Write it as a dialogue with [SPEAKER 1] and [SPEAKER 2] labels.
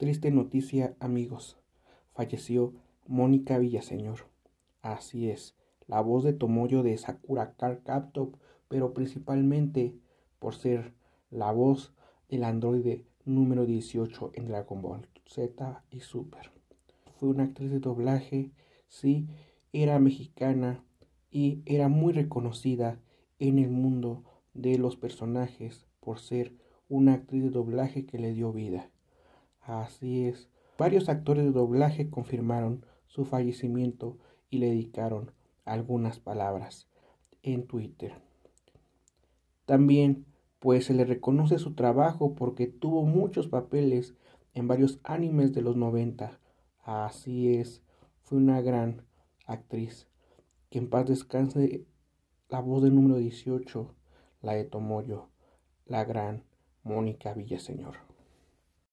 [SPEAKER 1] Triste noticia, amigos. Falleció Mónica Villaseñor. Así es, la voz de Tomoyo de Sakura Car Captop, pero principalmente por ser la voz del androide número 18 en Dragon Ball Z y Super. Fue una actriz de doblaje, sí, era mexicana y era muy reconocida en el mundo de los personajes por ser una actriz de doblaje que le dio vida. Así es. Varios actores de doblaje confirmaron su fallecimiento y le dedicaron algunas palabras en Twitter. También, pues se le reconoce su trabajo porque tuvo muchos papeles en varios animes de los 90. Así es, fue una gran actriz. Que en paz descanse la voz del número 18, la de Tomoyo, la gran Mónica Villaseñor.